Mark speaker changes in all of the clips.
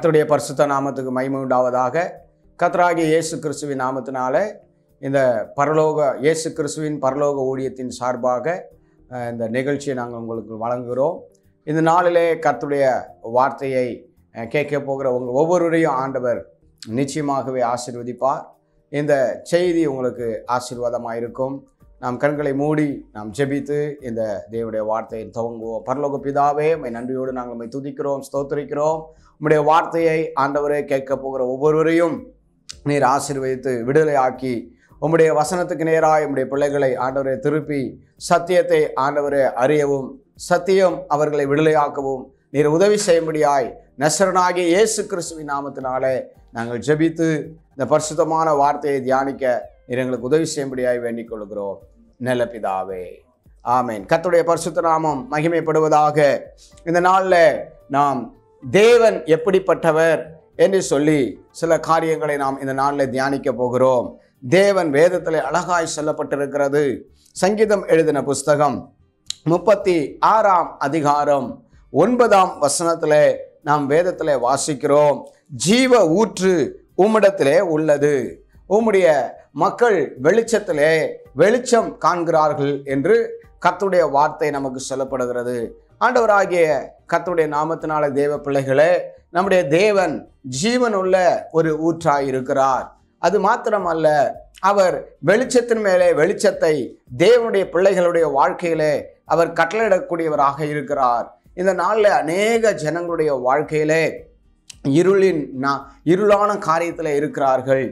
Speaker 1: கத்தருடைய பரிசுத்த நாமத்துக்கு மைமுண்டாவதாக கத்தராகிய இயேசு கிறிஸ்துவின் நாமத்தினால இந்த பரலோக இயேசு கிறிஸ்துவின் பரலோக ஊழியத்தின் சார்பாக இந்த நிகழ்ச்சியை நாங்கள் உங்களுக்கு வழங்குகிறோம் இந்த நாளிலே கத்துடைய வார்த்தையை கேட்க போகிற உங்கள் ஒவ்வொருவரையும் ஆண்டவர் நிச்சயமாகவே ஆசிர்வதிப்பார் இந்த செய்தி உங்களுக்கு ஆசீர்வாதமாக இருக்கும் நாம் கண்களை மூடி நாம் ஜெபித்து இந்த தேவடைய வார்த்தையை துவங்குவோம் பரலோக பிதாவே உண்மை நன்றியோடு நாங்கள் உண்மை துதிக்கிறோம் ஸ்தோத்திரிக்கிறோம் உம்முடைய வார்த்தையை ஆண்டவரே கேட்க போகிற ஒவ்வொருவரையும் நீர் ஆசீர்வதித்து விடுதலை ஆக்கி உம்முடைய வசனத்துக்கு நேராக உம்முடைய பிள்ளைகளை ஆண்டவரை திருப்பி சத்தியத்தை ஆண்டவரை அறியவும் சத்தியம் அவர்களை விடுதலையாக்கவும் நீர் உதவி செய்யும்படியாய் நசரனாகிய இயேசு கிறிஸ்துவின் நாமத்தினாலே நாங்கள் ஜெபித்து இந்த பரிசுத்தமான வார்த்தையை தியானிக்க எங்களுக்கு உதவி செய்யும்படியாய் வேண்டிக் கொள்கிறோம் நிலப்பிதாவே பிதாவே ஆமேன் கத்துடைய பரிசுத்த நாமம் மகிமைப்படுவதாக இந்த நாளில் நாம் தேவன் எப்படிப்பட்டவர் என்று சொல்லி சில காரியங்களை நாம் இந்த நாளில் தியானிக்க போகிறோம் தேவன் வேதத்தில் அழகாய் சொல்லப்பட்டிருக்கிறது சங்கீதம் எழுதின புஸ்தகம் முப்பத்தி ஆறாம் அதிகாரம் ஒன்பதாம் வசனத்தில் நாம் வேதத்தில் வாசிக்கிறோம் ஜீவ ஊற்று உம்மிடத்திலே உள்ளது உம்முடைய மக்கள் வெளிச்சத்திலே வெளிச்சம் காண்கிறார்கள் என்று கத்துடைய வார்த்தை நமக்கு சொல்லப்படுகிறது ஆண்டவராகிய கத்துடைய நாமத்தினால தேவ பிள்ளைகளே நம்முடைய தேவன் ஜீவன் உள்ள ஒரு ஊற்றாய் இருக்கிறார் அது மாத்திரமல்ல அவர் வெளிச்சத்தின் மேலே வெளிச்சத்தை தேவனுடைய பிள்ளைகளுடைய வாழ்க்கையிலே அவர் கட்டளையிடக்கூடியவராக இருக்கிறார் இந்த நாளில் அநேக ஜனங்களுடைய வாழ்க்கையிலே இருளின் நான் இருளான காரியத்தில் இருக்கிறார்கள்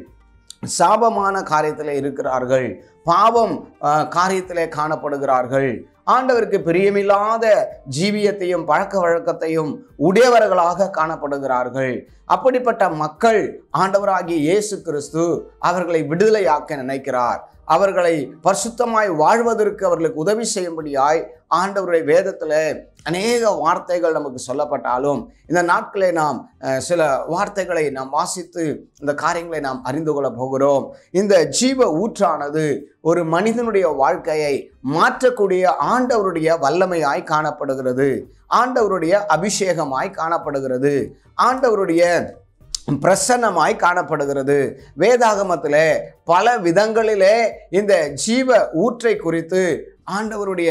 Speaker 1: சாபமான காரியத்தில் இருக்கிறார்கள் பாவம் காரியத்திலே காணப்படுகிறார்கள் ஆண்டவருக்கு பிரியமில்லாத ஜீவியத்தையும் பழக்க வழக்கத்தையும் உடையவர்களாக காணப்படுகிறார்கள் அப்படிப்பட்ட மக்கள் ஆண்டவராகிய இயேசு கிறிஸ்து அவர்களை விடுதலையாக்க நினைக்கிறார் அவர்களை பரிசுத்தமாய் வாழ்வதற்கு அவர்களுக்கு உதவி செய்யும்படியாய் ஆண்டவருடைய வேதத்தில் அநேக வார்த்தைகள் நமக்கு சொல்லப்பட்டாலும் இந்த நாட்களை நாம் சில வார்த்தைகளை நாம் வாசித்து இந்த காரியங்களை நாம் அறிந்து கொள்ளப் போகிறோம் இந்த ஜீவ ஊற்றானது ஒரு மனிதனுடைய வாழ்க்கையை மாற்றக்கூடிய ஆண்டவருடைய வல்லமையாய் காணப்படுகிறது ஆண்டவருடைய அபிஷேகமாய் காணப்படுகிறது ஆண்டவருடைய பிரசன்னமாய் காணப்படுகிறது வேதாகமத்தில் பல விதங்களிலே இந்த ஜீவ ஊற்றை குறித்து ஆண்டவருடைய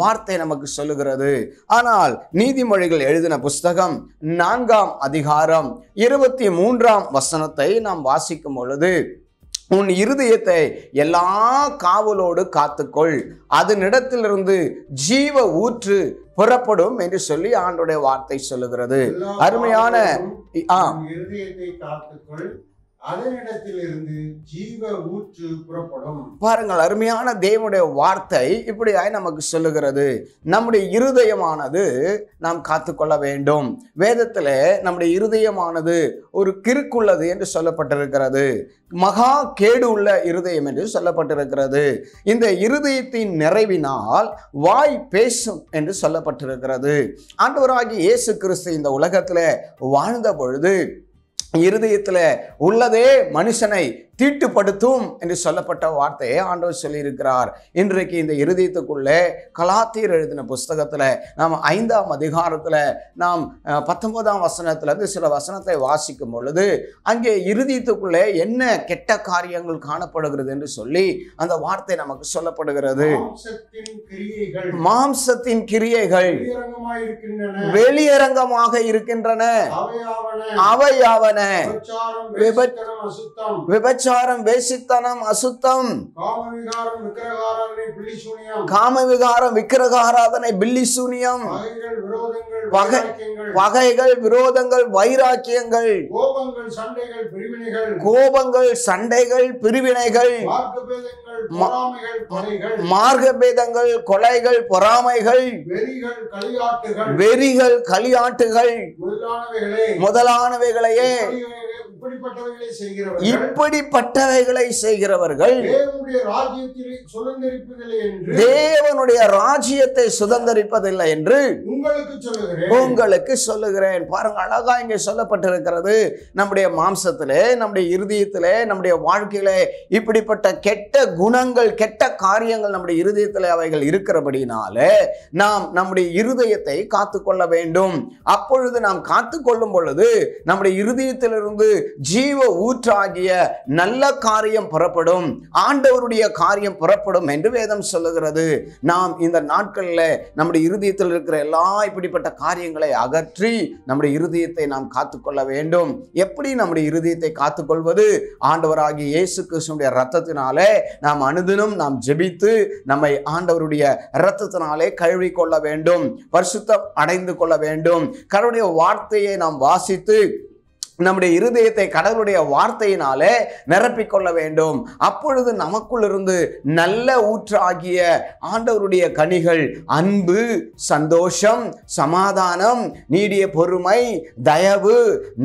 Speaker 1: வார்த்தை நமக்கு சொல்லுகிறது ஆனால் நீதிமொழிகள் எழுதின புஸ்தகம் நான்காம் அதிகாரம் இருபத்தி மூன்றாம் வசனத்தை நாம் வாசிக்கும் பொழுது உன் இருதயத்தை எல்லா காவலோடு காத்துக்கொள் அதனிடத்திலிருந்து ஜீவ ஊற்று புறப்படும் என்று சொல்லி ஆண்டுடைய வார்த்தை சொல்லுகிறது அருமையான ஆ பாருங்கள் அருமையான தேவனுடைய வார்த்தை இப்படியாய் நமக்கு சொல்லுகிறது நம்முடைய இருதயமானது நாம் காத்துக்கொள்ள வேண்டும் வேதத்தில் நம்முடைய இருதயமானது ஒரு கிறுக்குள்ளது என்று சொல்லப்பட்டிருக்கிறது மகா கேடு உள்ள இருதயம் என்று சொல்லப்பட்டிருக்கிறது இந்த இருதயத்தின் நிறைவினால் வாய் பேசும் என்று சொல்லப்பட்டிருக்கிறது ஆண்டவராகி இயேசு கிறிஸ்து இந்த உலகத்தில் வாழ்ந்த பொழுது இருதயத்தில் உள்ளதே மனுஷனை தீட்டுப்படுத்தும் என்று சொல்லப்பட்ட வார்த்தையை ஆண்டவர் சொல்லியிருக்கிறார் இன்றைக்கு இந்த இருதயத்துக்குள்ளே கலாத்தீர் எழுதின புஸ்தகத்தில் நாம் ஐந்தாம் அதிகாரத்தில் நாம் பத்தொன்பதாம் வசனத்திலேருந்து சில வசனத்தை வாசிக்கும் பொழுது அங்கே இருதயத்துக்குள்ளே என்ன கெட்ட காரியங்கள் காணப்படுகிறது என்று சொல்லி அந்த வார்த்தை நமக்கு சொல்லப்படுகிறது மாம்சத்தின் கிரியைகள் வெளியரங்கமாக இருக்கின்றன அவையாவன விபச்சாரம் விபச்சாரம் வேசித்தனம் அசுத்தம் காம விகாரம் விக்கிரகாராதனை பில்லி சூனியம் பகைகள் விரோதங்கள் வைராக்கியங்கள் கோபங்கள் சண்டைகள் பிரிவினைகள் மார்கபேதங்கள் கொலைகள் பொறாமைகள் வெறிகள் களியாட்டுகள் முதலானவைகளையே இப்படிப்பட்டவைகளை செய்கிறவர்கள் தேவனுடைய ராஜ்யத்தை சுதந்திரிப்பதில்லை என்று உங்களுக்கு சொல்லுகிறேன் பாருங்க அழகா இங்கே சொல்லப்பட்டிருக்கிறது நம்முடைய மாம்சத்திலே நம்முடைய இருதயத்திலே நம்முடைய வாழ்க்கையிலே இப்படிப்பட்ட கெட்ட குணங்கள் கெட்ட காரியங்கள் நம்முடைய இருதயத்திலே அவைகள் இருக்கிறபடினாலே நாம் நம்முடைய இருதயத்தை காத்துக்கொள்ள வேண்டும் அப்பொழுது நாம் காத்துக்கொள்ளும் பொழுது நம்முடைய இருதயத்திலிருந்து ஜீவ ஊற்றாகிய நல்ல காரியம் புறப்படும் ஆண்டவருடைய காரியம் புறப்படும் என்று வேதம் சொல்லுகிறது நாம் இந்த நாட்களில் நம்முடைய இருதயத்தில் இருக்கிற எல்லா இப்படிப்பட்ட காரியங்களை அகற்றி நம்முடைய இருதயத்தை நாம் காத்துக்கொள்ள வேண்டும் எப்படி நம்முடைய இருதயத்தை காத்துக்கொள்வது ஆண்டவராகிய இயேசு கிருஷ்ணனுடைய ரத்தத்தினாலே நாம் அனுதினம் நாம் ஜெபித்து நம்மை ஆண்டவருடைய இரத்தத்தினாலே கழுவி கொள்ள வேண்டும் பரிசுத்தம் அடைந்து கொள்ள வேண்டும் கருடைய வார்த்தையை நாம் வாசித்து நம்முடைய இருதயத்தை கடவுளுடைய வார்த்தையினாலே நிரப்பிக்கொள்ள வேண்டும் அப்பொழுது நமக்குள்ளிருந்து நல்ல ஊற்றாகிய ஆண்டவருடைய கனிகள் அன்பு சந்தோஷம் சமாதானம் நீடிய பொறுமை தயவு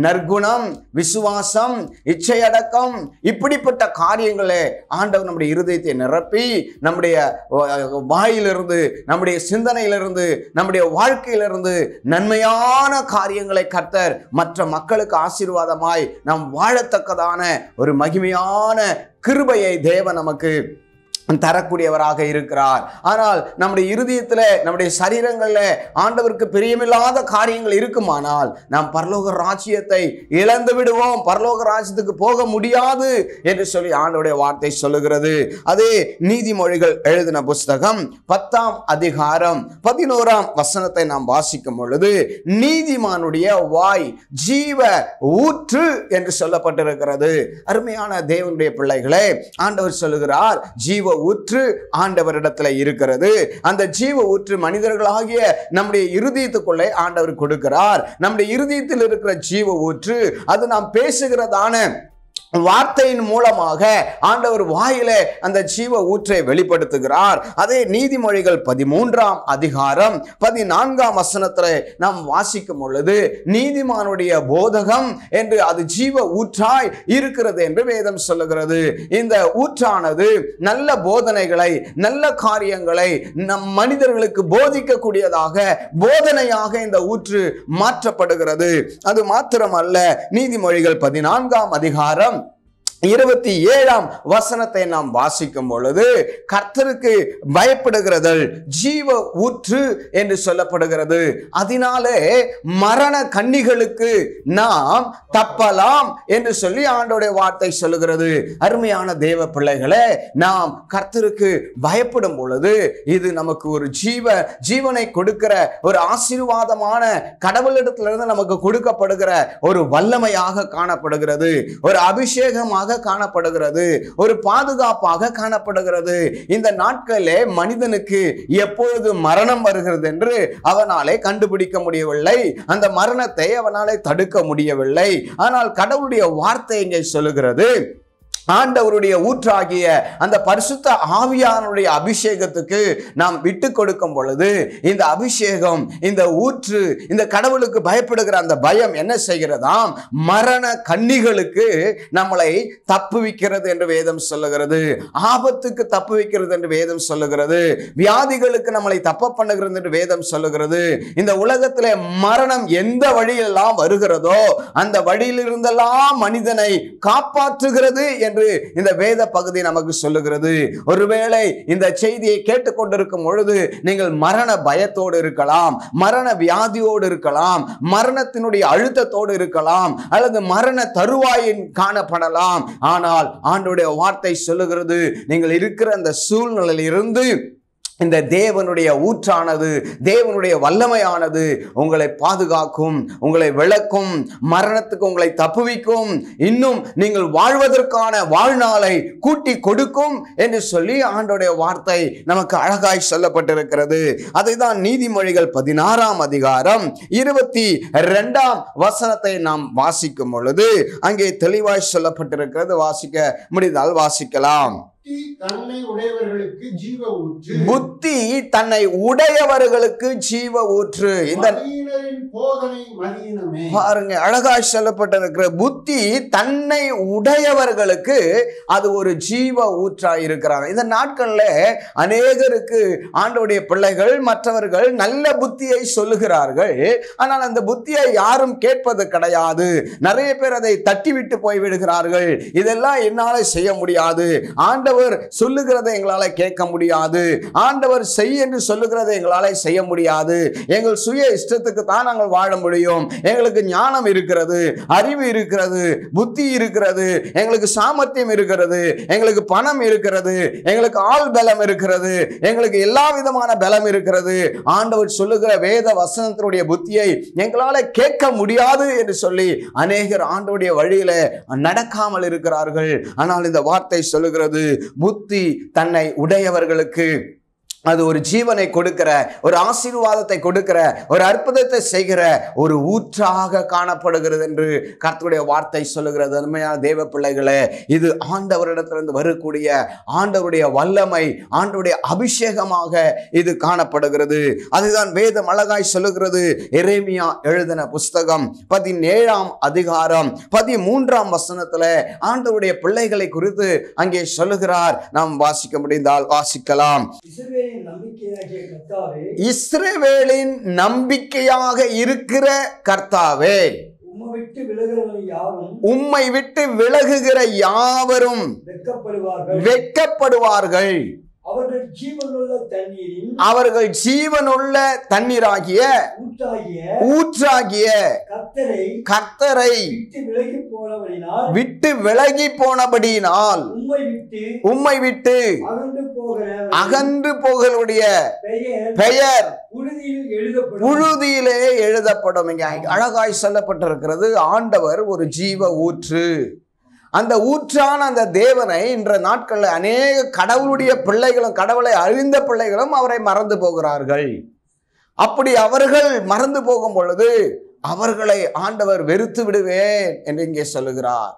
Speaker 1: நற்குணம் விசுவாசம் இச்சையடக்கம் இப்படிப்பட்ட காரியங்களை ஆண்டவர் நம்முடைய இருதயத்தை நிரப்பி நம்முடைய வாயிலிருந்து நம்முடைய சிந்தனையிலிருந்து நம்முடைய வாழ்க்கையிலிருந்து நன்மையான காரியங்களை கர்த்தர் மற்ற மக்களுக்கு ஆசை ஆசீர்வாதமாய் நாம் வாழத்தக்கதான ஒரு மகிமையான கிருபையை தேவன் நமக்கு தரக்கூடியவராக இருக்கிறார் ஆனால் நம்முடைய இருதயத்தில் நம்முடைய சரீரங்களில் ஆண்டவருக்கு பிரியமில்லாத காரியங்கள் இருக்குமானால் நாம் பரலோக ராஜ்யத்தை இழந்து விடுவோம் பரலோக ராஜ்யத்துக்கு போக முடியாது என்று சொல்லி ஆண்டவுடைய வார்த்தை சொல்லுகிறது அதே நீதிமொழிகள் எழுதின புஸ்தகம் பத்தாம் அதிகாரம் பதினோராம் வசனத்தை நாம் வாசிக்கும் பொழுது நீதிமானுடைய வாய் ஜீவ ஊற்று என்று சொல்லப்பட்டிருக்கிறது அருமையான தேவனுடைய பிள்ளைகளே ஆண்டவர் சொல்லுகிறார் ஜீவ ஊற்று ஆண்டவரிடத்துல இருக்கிறது அந்த ஜீவ ஊற்று மனிதர்களாகிய நம்முடைய இருதயத்துக்குள்ளே ஆண்டவர் கொடுக்கிறார் நம்முடைய இருதயத்தில் இருக்கிற ஜீவ ஊற்று அது நாம் பேசுகிறதான வார்த்தையின் மூலமாக ஆண்டவர் வாயிலே அந்த ஜீவ ஊற்றை வெளிப்படுத்துகிறார் அதே நீதிமொழிகள் பதிமூன்றாம் அதிகாரம் பதினான்காம் வசனத்தில் நாம் வாசிக்கும் பொழுது நீதிமானுடைய போதகம் என்று அது ஜீவ ஊற்றாய் இருக்கிறது என்று வேதம் சொல்லுகிறது இந்த ஊற்றானது நல்ல போதனைகளை நல்ல காரியங்களை நம் மனிதர்களுக்கு போதிக்கக்கூடியதாக போதனையாக இந்த ஊற்று மாற்றப்படுகிறது அது மாத்திரமல்ல நீதிமொழிகள் பதினான்காம் அதிகாரம் இருபத்தி ஏழாம் வசனத்தை நாம் வாசிக்கும் பொழுது கர்த்தருக்கு பயப்படுகிறதல் ஜீவ ஊற்று என்று சொல்லப்படுகிறது அதனாலே மரண கன்னிகளுக்கு நாம் தப்பலாம் என்று சொல்லி ஆண்டோடைய வார்த்தை சொல்லுகிறது அருமையான தேவ பிள்ளைகளே நாம் கர்த்தருக்கு பயப்படும் பொழுது இது நமக்கு ஒரு ஜீவ ஜீவனை கொடுக்கிற ஒரு ஆசீர்வாதமான கடவுளிடத்திலிருந்து நமக்கு கொடுக்கப்படுகிற ஒரு வல்லமையாக காணப்படுகிறது ஒரு அபிஷேகமாக காணப்படுகிறது ஒரு பாதுகாப்பாக காணப்படுகிறது இந்த நாட்களே மனிதனுக்கு எப்பொழுது மரணம் வருகிறது என்று அவனாலே கண்டுபிடிக்க முடியவில்லை அந்த மரணத்தை அவனாலே தடுக்க முடியவில்லை ஆனால் கடவுளுடைய வார்த்தை சொல்லுகிறது ஆண்டவருடைய ஊற்றாகிய அந்த பரிசுத்த ஆவியானுடைய அபிஷேகத்துக்கு நாம் விட்டு கொடுக்கும் பொழுது இந்த அபிஷேகம் இந்த ஊற்று இந்த கடவுளுக்கு பயப்படுகிற அந்த பயம் என்ன செய்கிறதாம் மரண கன்னிகளுக்கு நம்மளை தப்பு வைக்கிறது என்று வேதம் சொல்லுகிறது ஆபத்துக்கு தப்பு வைக்கிறது என்று வேதம் சொல்லுகிறது வியாதிகளுக்கு நம்மளை தப்ப பண்ணுகிறது என்று வேதம் சொல்லுகிறது இந்த உலகத்தில் மரணம் எந்த வழியெல்லாம் வருகிறதோ அந்த வழியிலிருந்தெல்லாம் மனிதனை காப்பாற்றுகிறது என்று என்று இந்த வேத பகுதி நமக்கு சொல்லுகிறது ஒருவேளை இந்த செய்தியை கேட்டுக்கொண்டிருக்கும் பொழுது நீங்கள் மரண பயத்தோடு இருக்கலாம் மரண வியாதியோடு இருக்கலாம் மரணத்தினுடைய அழுத்தத்தோடு இருக்கலாம் அல்லது மரண தருவாயின் காணப்படலாம் ஆனால் ஆண்டுடைய வார்த்தை சொல்லுகிறது நீங்கள் இருக்கிற அந்த சூழ்நிலையிலிருந்து இந்த தேவனுடைய ஊற்றானது தேவனுடைய வல்லமையானது உங்களை பாதுகாக்கும் உங்களை விளக்கும் மரணத்துக்கு உங்களை தப்புவிக்கும் இன்னும் நீங்கள் வாழ்வதற்கான வாழ்நாளை கூட்டி கொடுக்கும் என்று சொல்லி ஆண்டோடைய வார்த்தை நமக்கு அழகாய் சொல்லப்பட்டிருக்கிறது அதை தான் நீதிமொழிகள் பதினாறாம் அதிகாரம் இருபத்தி ரெண்டாம் வசனத்தை நாம் வாசிக்கும் பொழுது அங்கே தெளிவாய் சொல்லப்பட்டிருக்கிறது வாசிக்க முடிந்தால் வாசிக்கலாம் புத்தி தன்னை உடையவர்களுக்கு ஜீவ ஊற்று இந்த பாருங்க அழகா சொல்லப்பட்டிருக்கிற புத்தி தன்னை உடையவர்களுக்கு அது ஒரு ஜீவ ஊற்றா இருக்கிறாங்க இந்த நாட்கள்ல அநேகருக்கு ஆண்டோடைய பிள்ளைகள் மற்றவர்கள் நல்ல புத்தியை சொல்லுகிறார்கள் ஆனால் அந்த புத்தியை யாரும் கேட்பது கிடையாது நிறைய பேர் அதை தட்டிவிட்டு போய்விடுகிறார்கள் இதெல்லாம் என்னால செய்ய முடியாது ஆண்ட ஆண்டவர் சொல்லுகிறதை எங்களால் கேட்க முடியாது ஆண்டவர் செய் என்று சொல்லுகிறதை எங்களால் செய்ய முடியாது எங்கள் சுய இஷ்டத்துக்கு தான் நாங்கள் வாழ முடியும் எங்களுக்கு ஞானம் இருக்கிறது அறிவு இருக்கிறது புத்தி இருக்கிறது எங்களுக்கு சாமர்த்தியம் இருக்கிறது எங்களுக்கு பணம் இருக்கிறது எங்களுக்கு ஆள் பலம் இருக்கிறது எங்களுக்கு எல்லா விதமான பலம் இருக்கிறது ஆண்டவர் சொல்லுகிற வேத வசனத்தினுடைய புத்தியை எங்களால் கேட்க முடியாது என்று சொல்லி அநேகர் ஆண்டோடைய வழியில நடக்காமல் இருக்கிறார்கள் ஆனால் இந்த வார்த்தை சொல்லுகிறது புத்தி தன்னை உடையவர்களுக்கு அது ஒரு ஜீவனை கொடுக்கிற ஒரு ஆசீர்வாதத்தை கொடுக்கிற ஒரு அற்புதத்தை செய்கிற ஒரு ஊற்றாக காணப்படுகிறது என்று கர்த்தருடைய வார்த்தை சொல்லுகிறது அருமையான தேவ பிள்ளைகளே இது ஆண்டவரிடத்திலிருந்து வரக்கூடிய ஆண்டவருடைய வல்லமை ஆண்டவருடைய அபிஷேகமாக இது காணப்படுகிறது அதுதான் வேத அழகாய் சொல்லுகிறது எரேமியா எழுதின புஸ்தகம் பதினேழாம் அதிகாரம் பதிமூன்றாம் வசனத்துல ஆண்டவருடைய பிள்ளைகளை குறித்து அங்கே சொல்லுகிறார் நாம் வாசிக்க முடிந்தால் வாசிக்கலாம் இஸ்ரேவேலின் நம்பிக்கையாக இருக்கிற கர்த்தாவே உம்மை விட்டு விலகுகிற யாவரும் வெட்கப்படுவார்கள் அவர்கள் ஜீவனுள்ள அவர்கள் ஜீவனுள்ள தண்ணீராகிய ஊற்றாகிய கத்தரை விட்டு விலகி போனபடியினால் உம்மை விட்டு அகன்று போகளுடைய பெயர் புழுதியிலே எழுதப்படும் அழகாய் சொல்லப்பட்டிருக்கிறது ஆண்டவர் ஒரு ஜீவ ஊற்று அந்த ஊற்றான அந்த தேவனை இன்ற நாட்களில் அநேக கடவுளுடைய பிள்ளைகளும் கடவுளை அழிந்த பிள்ளைகளும் அவரை மறந்து போகிறார்கள் அப்படி அவர்கள் மறந்து போகும் பொழுது அவர்களை ஆண்டவர் வெறுத்து விடுவேன் என்று இங்கே சொல்லுகிறார்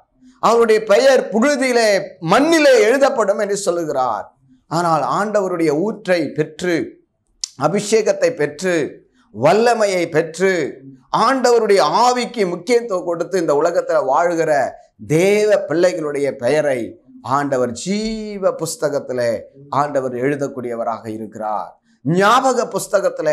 Speaker 1: அவருடைய பெயர் புழுதியிலே மண்ணிலே எழுதப்படும் என்று சொல்லுகிறார் ஆனால் ஆண்டவருடைய ஊற்றை பெற்று அபிஷேகத்தை பெற்று வல்லமையை பெற்று ஆண்டவருடைய ஆவிக்கு முக்கியத்துவம் கொடுத்து இந்த உலகத்தில் வாழ்கிற தேவ பிள்ளைகளுடைய பெயரை ஆண்டவர் ஜீவ புஸ்தகத்தில் ஆண்டவர் எழுதக்கூடியவராக இருக்கிறார் ஞாபக புஸ்தகத்துல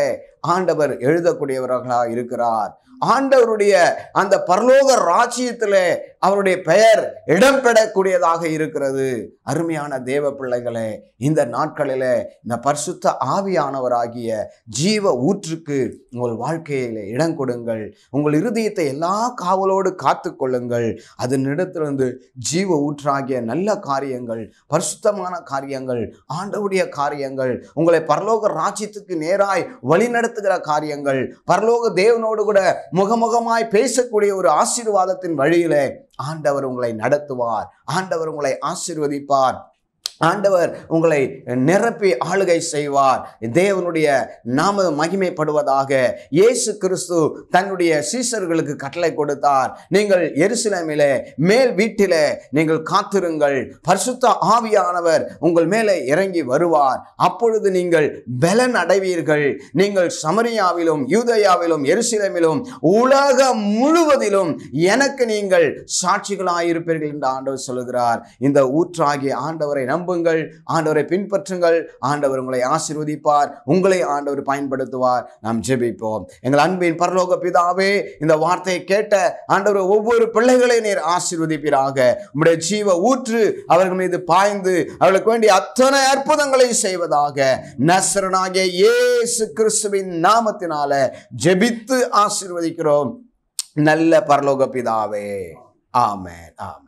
Speaker 1: ஆண்டவர் எழுதக்கூடியவர்களாக இருக்கிறார் ஆண்டவருடைய அந்த பரலோக ராஜ்யத்துல அவருடைய பெயர் இடம்பெறக்கூடியதாக இருக்கிறது அருமையான தேவ பிள்ளைகளே இந்த நாட்களில் இந்த பரிசுத்த ஆவியானவராகிய ஜீவ ஊற்றுக்கு உங்கள் வாழ்க்கையில் இடம் கொடுங்கள் உங்கள் இருதயத்தை எல்லா காவலோடு காத்து கொள்ளுங்கள் அதனிடத்திலிருந்து ஜீவ ஊற்றாகிய நல்ல காரியங்கள் பரிசுத்தமான காரியங்கள் ஆண்டவுடைய காரியங்கள் உங்களை பரலோக ராஜ்யத்துக்கு நேராய் வழிநடத்துகிற காரியங்கள் பரலோக தேவனோடு கூட முகமுகமாய் பேசக்கூடிய ஒரு ஆசீர்வாதத்தின் வழியிலே ஆண்டவர் உங்களை நடத்துவார் ஆண்டவர் உங்களை ஆசிர்வதிப்பார் ஆண்டவர் உங்களை நிரப்பி ஆளுகை செய்வார் தேவனுடைய நாம மகிமைப்படுவதாக இயேசு கிறிஸ்து தன்னுடைய சீசர்களுக்கு கட்டளை கொடுத்தார் நீங்கள் எருசலமிலே மேல் வீட்டிலே நீங்கள் காத்திருங்கள் பரிசுத்த ஆவியானவர் உங்கள் மேலே இறங்கி வருவார் அப்பொழுது நீங்கள் பலன் அடைவீர்கள் நீங்கள் சமரியாவிலும் யூதயாவிலும் எருசலமிலும் உலகம் முழுவதிலும் எனக்கு நீங்கள் சாட்சிகளாயிருப்பீர்கள் என்று ஆண்டவர் சொல்கிறார் இந்த ஊற்றாகிய ஆண்டவரை நம்ப நம்புங்கள் ஆண்டவரை பின்பற்றுங்கள் ஆண்டவர் உங்களை ஆசிர்வதிப்பார் உங்களை ஆண்டவர் பயன்படுத்துவார் நாம் ஜெபிப்போம் எங்கள் அன்பின் பரலோக பிதாவே இந்த வார்த்தையை கேட்ட ஆண்டவர் ஒவ்வொரு பிள்ளைகளை நீர் ஆசிர்வதிப்பீராக உங்களுடைய ஜீவ ஊற்று அவர்கள் மீது பாய்ந்து அவர்களுக்கு வேண்டிய அத்தனை அற்புதங்களை செய்வதாக நசரனாகிய ஏசு கிறிஸ்துவின் நாமத்தினால ஜெபித்து ஆசிர்வதிக்கிறோம் நல்ல பரலோக பிதாவே ஆமே ஆமே